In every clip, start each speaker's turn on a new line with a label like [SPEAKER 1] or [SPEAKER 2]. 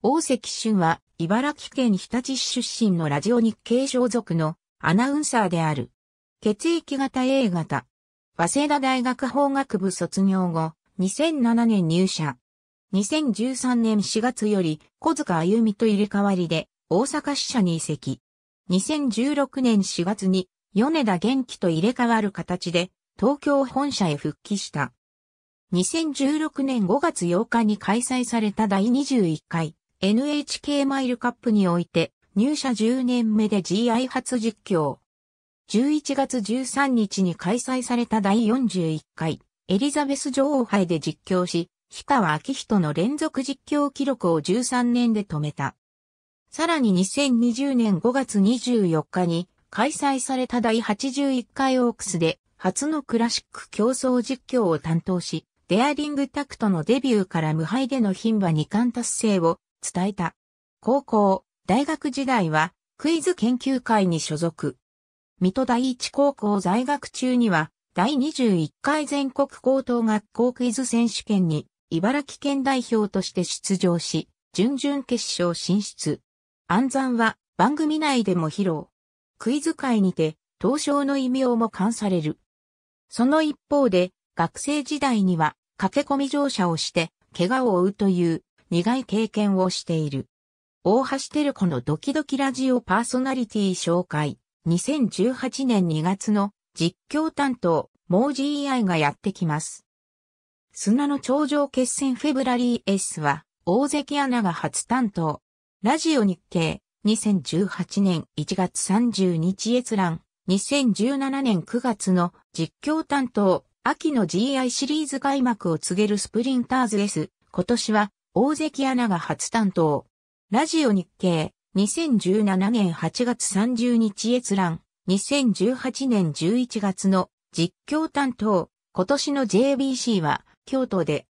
[SPEAKER 1] 大関俊は、茨城県日立市出身のラジオ日経小属のアナウンサーである。血液型 A 型。早稲田大学法学部卒業後、2007年入社。2013年4月より小塚歩美と入れ替わりで大阪支社に移籍。2016年4月に米田元気と入れ替わる形で東京本社へ復帰した。2016年5月8日に開催された第21回 NHK マイルカップにおいて入社10年目で GI 初実況。11月13日に開催された第41回エリザベス女王杯で実況し、氷川明人の連続実況記録を13年で止めた。さらに2020年5月24日に開催された第81回オークスで初のクラシック競争実況を担当し、デアリングタクトのデビューから無敗での牝馬2冠達成を伝えた。高校、大学時代はクイズ研究会に所属。水戸第一高校在学中には第21回全国高等学校クイズ選手権に茨城県代表として出場し、準々決勝進出。暗算は番組内でも披露。クイズ界にて、東証の異名も冠される。その一方で、学生時代には、駆け込み乗車をして、怪我を負うという、苦い経験をしている。大橋照子のドキドキラジオパーソナリティ紹介。2018年2月の実況担当、モージー i がやってきます。砂の頂上決戦フェブラリー S は、大関アナが初担当。ラジオ日経、2018年1月30日閲覧、2017年9月の実況担当、秋の GI シリーズ開幕を告げるスプリンターズ S。今年は大関アナが初担当。ラジオ日経、2017年8月30日閲覧、2018年11月の実況担当、今年の JBC は京都で、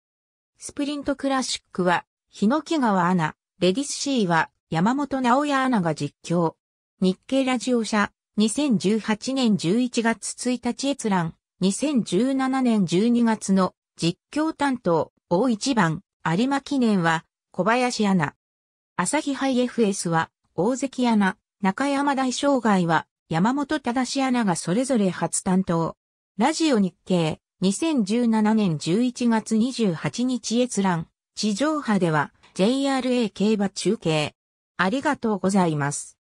[SPEAKER 1] スプリントクラシックは、日野木川アナ、レディスシーは山本直也アナが実況。日経ラジオ社、2018年11月1日閲覧、2017年12月の実況担当、大一番、有馬記念は、小林アナ。朝日杯 FS は、大関アナ、中山大障害は、山本正アナがそれぞれ初担当。ラジオ日経、2017年11月28日閲覧、地上波では、JRA 競馬中継。ありがとうございます。